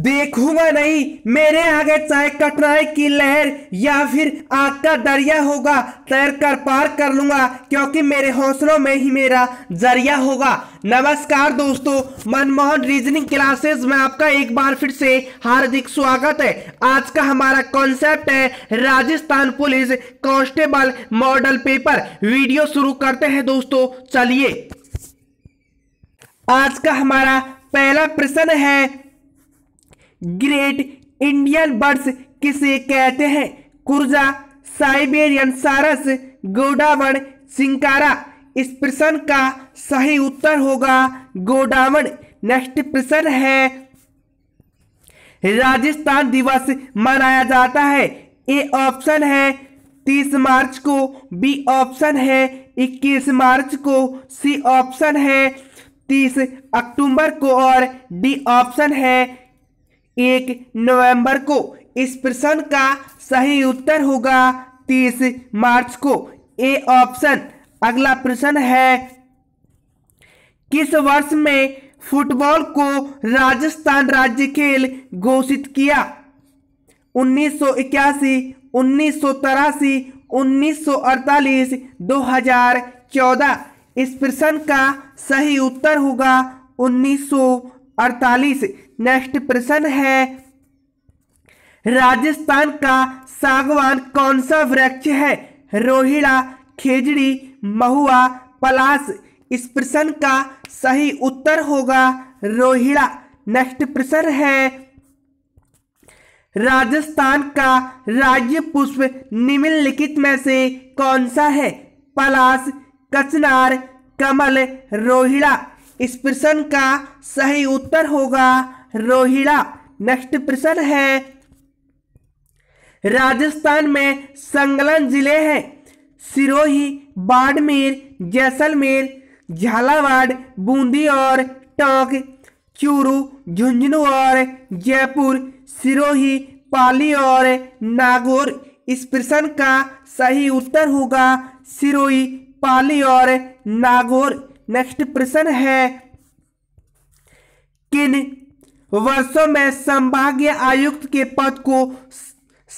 देखूंगा नहीं मेरे आगे चाहे कटराई की लहर या फिर आग का दरिया होगा तैर कर पार कर लूंगा क्योंकि मेरे हौसलों में ही मेरा जरिया होगा नमस्कार दोस्तों मनमोहन रीजनिंग क्लासेस में आपका एक बार फिर से हार्दिक स्वागत है आज का हमारा कॉन्सेप्ट है Rajasthan police constable model paper video शुरू करते हैं दोस्तों चलिए आज का हमारा पहला प्रश्न है ग्रेट इंडियन बर्ड्स किसे कहते हैं कुर्जा साइबेरियन सारस गोडावण सिंकारा इस प्रश्न का सही उत्तर होगा गोडावण नेक्स्ट प्रश्न है राजस्थान दिवस मनाया जाता है ए ऑप्शन है तीस मार्च को बी ऑप्शन है इक्कीस मार्च को सी ऑप्शन है तीस अक्टूबर को और डी ऑप्शन है एक नवंबर को इस प्रश्न का सही उत्तर होगा तीस मार्च को ए ऑप्शन अगला प्रश्न है किस वर्ष में फुटबॉल को राजस्थान राज्य खेल घोषित किया उन्नीस सौ 1983, उन्नीस सौ इस प्रश्न का सही उत्तर होगा 1948 नेक्स्ट प्रश्न है राजस्थान का सागवान कौन सा वृक्ष है रोहिड़ा खेजड़ी महुआ पलास इस प्रश्न का सही उत्तर होगा रोहिड़ा नेक्स्ट प्रश्न है राजस्थान का राज्य पुष्प निम्नलिखित में से कौन सा है पलास कचनार कमल रोहिड़ा इस प्रश्न का सही उत्तर होगा रोहिड़ा नेक्स्ट प्रश्न है राजस्थान में संगलन जिले हैं सिरोही बाड़मेर जैसलमेर झालावाड़ बूंदी और टोंक चूरू झुंझुनू और जयपुर सिरोही पाली और नागौर इस प्रश्न का सही उत्तर होगा सिरोही पाली और नागौर नेक्स्ट प्रश्न है किन वर्षों में संभागीय आयुक्त के पद को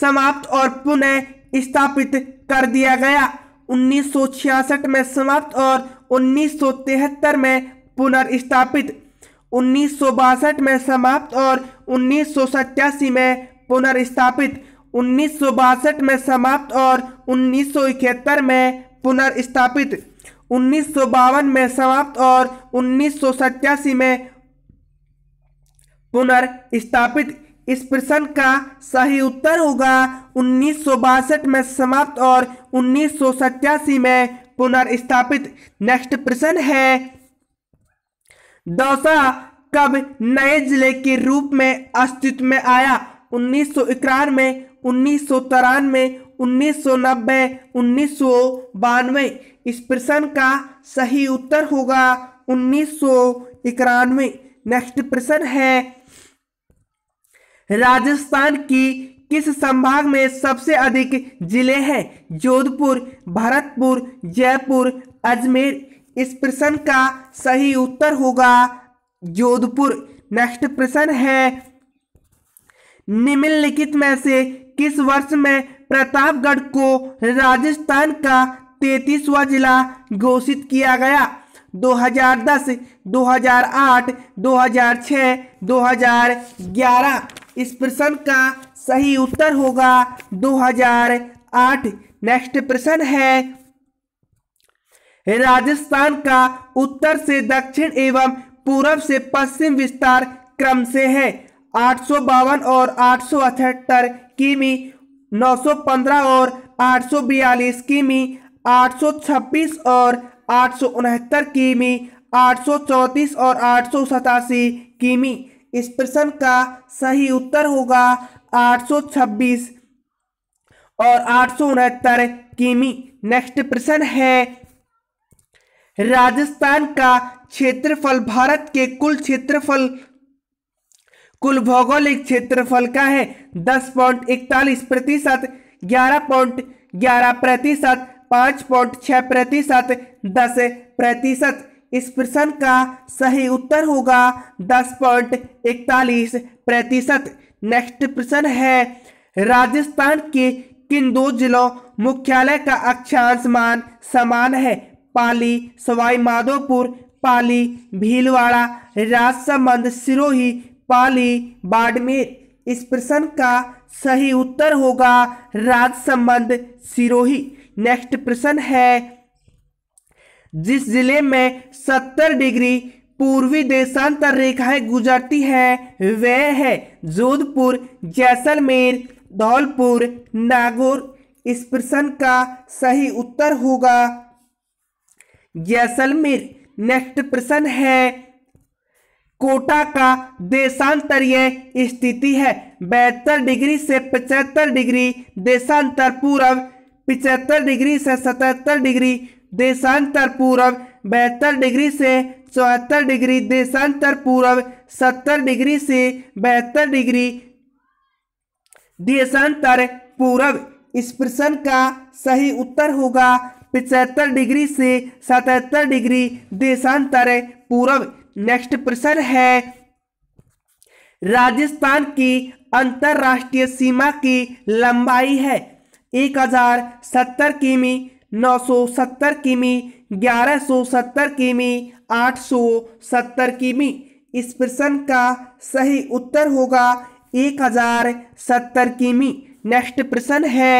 समाप्त और पुनः स्थापित कर दिया गया 1966 में समाप्त और 1973 में पुनर्स्थापित उन्नीस में समाप्त और उन्नीस में पुनर्स्थापित उन्नीस में समाप्त और उन्नीस में पुनर्स्थापित उन्नीस में समाप्त और उन्नीस में पुनर्स्थापित इस प्रश्न का सही उत्तर होगा उन्नीस में समाप्त और उन्नीस में पुनर्स्थापित नेक्स्ट प्रश्न है दौसा कब नए जिले के रूप में अस्तित्व में आया उन्नीस सौ में उन्नीस सौ तिरानवे उन्नीस सौ नब्बे उन्नीस सौ बानवे इस प्रश्न का सही उत्तर होगा उन्नीस सौ इक्यानवे नेक्स्ट प्रश्न है राजस्थान की किस संभाग में सबसे अधिक जिले हैं जोधपुर भरतपुर जयपुर अजमेर इस प्रश्न का सही उत्तर होगा जोधपुर नेक्स्ट प्रश्न है निम्नलिखित में से किस वर्ष में प्रतापगढ़ को राजस्थान का तैतीसवा जिला घोषित किया गया 2010, 2008, 2006, 2011 इस प्रश्न का सही उत्तर होगा 2008 नेक्स्ट प्रश्न है राजस्थान का उत्तर से दक्षिण एवं पूर्व से पश्चिम विस्तार क्रम से है आठ और आठ किमी 915 और 842 किमी 826 और आठ किमी 834 और आठ किमी इस प्रश्न का सही उत्तर होगा 826 और आठ सौ उनहत्तर किमी नेक्स्ट प्रश्न है राजस्थान का क्षेत्रफल भारत के कुल क्षेत्रफल कुल भौगोलिक क्षेत्रफल का है दस पॉइंट इकतालीस प्रतिशत ग्यारह पॉइंट ग्यारह प्रतिशत पांच पॉइंट छह प्रतिशत दस प्रतिशत इस प्रश्न का सही उत्तर होगा दस पॉइंट इकतालीस प्रतिशत नेक्स्ट प्रश्न है राजस्थान के किन दो जिलों मुख्यालय का अक्षांश मान समान है पाली सवाई माधोपुर पाली भीलवाड़ा राजसमंद सिरोही पाली बाड़मेर इस प्रश्न का सही उत्तर होगा राजसमंद सिरोही नेक्स्ट प्रश्न है जिस जिले में 70 डिग्री पूर्वी देशांतर रेखाएं गुजरती है वह है जोधपुर जैसलमेर धौलपुर नागौर इस प्रश्न का सही उत्तर होगा जैसलमेर नेक्स्ट प्रश्न है कोटा का देशांतरीय स्थिति है बहत्तर डिग्री से पचहत्तर डिग्री देशांतर पूर्व पिचहत्तर डिग्री से सतहत्तर डिग्री देशांतर पूर्व बहत्तर डिग्री से चौहत्तर डिग्री देशांतर पूर्व सत्तर डिग्री से बहत्तर डिग्री देशांतर पूर्व इस प्रश्न का सही उत्तर होगा पिचहत्तर डिग्री से सतहत्तर डिग्री देशांतर पूर्व नेक्स्ट प्रश्न है राजस्थान की अंतर्राष्ट्रीय सीमा की लंबाई है एक हजार सत्तर किमी 970 किमी 1170 किमी 870 किमी इस प्रश्न का सही उत्तर होगा 1070 किमी नेक्स्ट प्रश्न है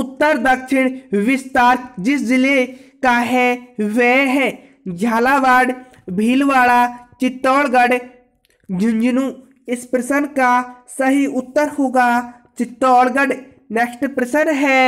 उत्तर दक्षिण विस्तार जिस जिले का है वह है झालावाड़ भीलवाड़ा चित्तौड़गढ़ झुंझुनू इस प्रश्न का सही उत्तर होगा चित्तौड़गढ़ नेक्स्ट प्रश्न है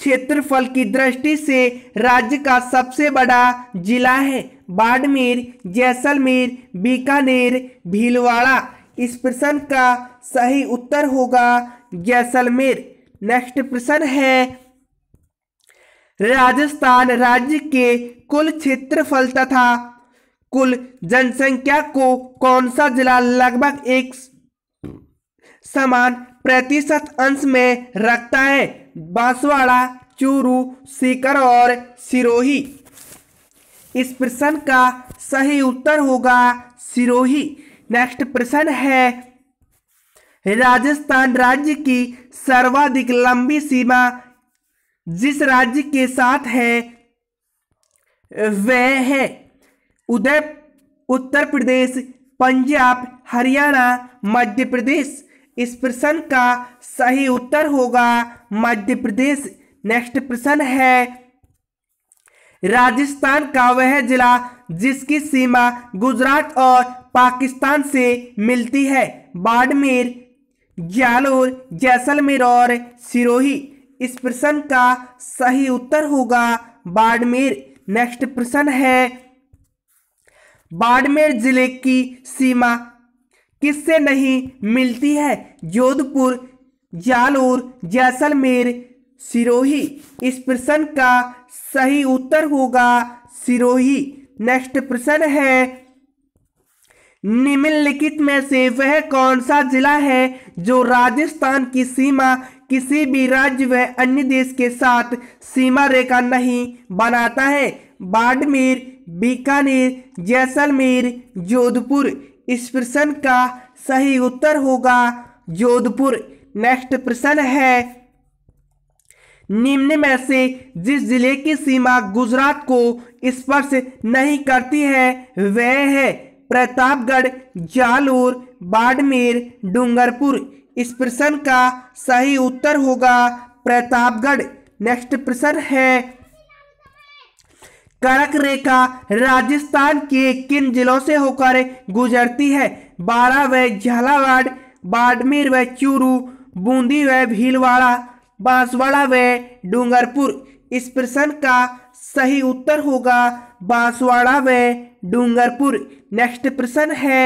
क्षेत्रफल की दृष्टि से राज्य का सबसे बड़ा जिला है बाड़मेर जैसलमेर बीकानेर भीलवाड़ा इस प्रश्न का सही उत्तर होगा जैसलमेर नेक्स्ट प्रश्न है राजस्थान राज्य के कुल क्षेत्रफल तथा कुल जनसंख्या को कौन सा जिला लगभग एक समान प्रतिशत अंश में रखता है बांसवाड़ा चूरू सीकर और सिरोही इस प्रश्न का सही उत्तर होगा सिरोही नेक्स्ट प्रश्न है राजस्थान राज्य की सर्वाधिक लंबी सीमा जिस राज्य के साथ है वह है उदय उत्तर प्रदेश पंजाब हरियाणा मध्य प्रदेश इस प्रश्न का सही उत्तर होगा मध्य प्रदेश नेक्स्ट प्रश्न है राजस्थान का वह जिला जिसकी सीमा गुजरात और पाकिस्तान से मिलती है बाड़मेर जालोर जैसलमेर और सिरोही इस प्रश्न का सही उत्तर होगा बाड़मेर नेक्स्ट प्रश्न है बाड़मेर जिले की सीमा किससे नहीं मिलती है जोधपुर जालोर जैसलमेर सिरोही इस प्रश्न का सही उत्तर होगा सिरोही नेक्स्ट प्रश्न है निम्नलिखित में से वह कौन सा जिला है जो राजस्थान की सीमा किसी भी राज्य व अन्य देश के साथ सीमा रेखा नहीं बनाता है बाड़मेर बीकानेर जैसलमेर जोधपुर इस प्रश्न का सही उत्तर होगा जोधपुर नेक्स्ट प्रश्न है निम्न में से जिस जिले की सीमा गुजरात को स्पर्श नहीं करती है वह है प्रतापगढ़ जालोर बाड़मेर डूंगरपुर इस प्रश्न का सही उत्तर होगा प्रतापगढ़ नेक्स्ट प्रश्न है कड़क रेखा राजस्थान के किन जिलों से होकर गुजरती है बारा व झालावाड़ बाड़मेर व चूरू बूंदी व भीलवाड़ा बांसवाड़ा व डूंगरपुर इस प्रश्न का सही उत्तर होगा बांसवाड़ा व डूंगरपुर नेक्स्ट प्रश्न है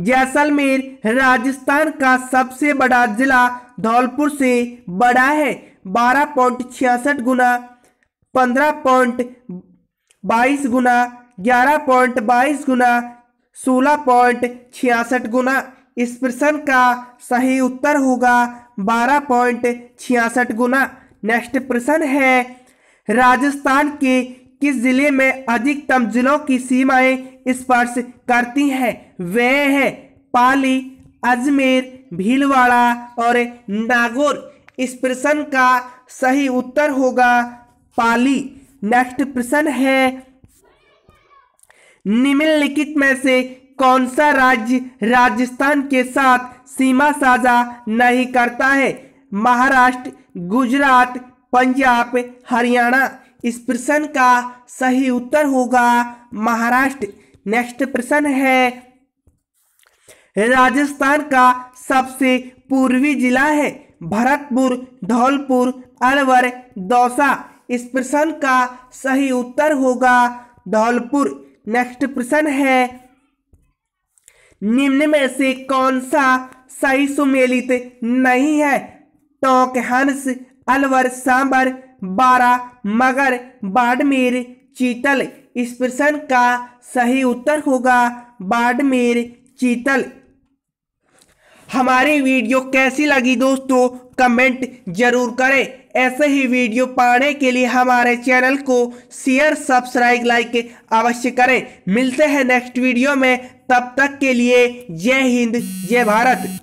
जैसलमेर राजस्थान का सबसे बड़ा जिला धौलपुर से बड़ा है बारह पॉइंट छियासठ गुना पंद्रह पॉइंट बाईस गुना ग्यारह पॉइंट बाईस गुना सोलह पॉइंट छियासठ गुना इस प्रश्न का सही उत्तर होगा बारह पॉइंट छियासठ गुना नेक्स्ट प्रश्न है राजस्थान के किस जिले में अधिकतम जिलों की सीमाएं स्पर्श करती हैं वे हैं पाली अजमेर भीलवाड़ा और नागौर इस प्रश्न का सही उत्तर होगा पाली नेक्स्ट प्रश्न है निम्नलिखित में से कौन सा राज्य राजस्थान के साथ सीमा साझा नहीं करता है महाराष्ट्र गुजरात पंजाब हरियाणा इस प्रश्न का सही उत्तर होगा महाराष्ट्र नेक्स्ट प्रश्न है राजस्थान का सबसे पूर्वी जिला है भरतपुर धौलपुर अलवर दौसा इस प्रश्न का सही उत्तर होगा धौलपुर नेक्स्ट प्रश्न है निम्न में से कौन सा सही सुमेलित नहीं है टोंक हंस अलवर सांबर बारा मगर बाड़मेर चीतल इस प्रश्न का सही उत्तर होगा बाड़मेर चीतल हमारी वीडियो कैसी लगी दोस्तों कमेंट जरूर करें ऐसे ही वीडियो पाने के लिए हमारे चैनल को शेयर सब्सक्राइब लाइक अवश्य करें मिलते हैं नेक्स्ट वीडियो में तब तक के लिए जय हिंद जय भारत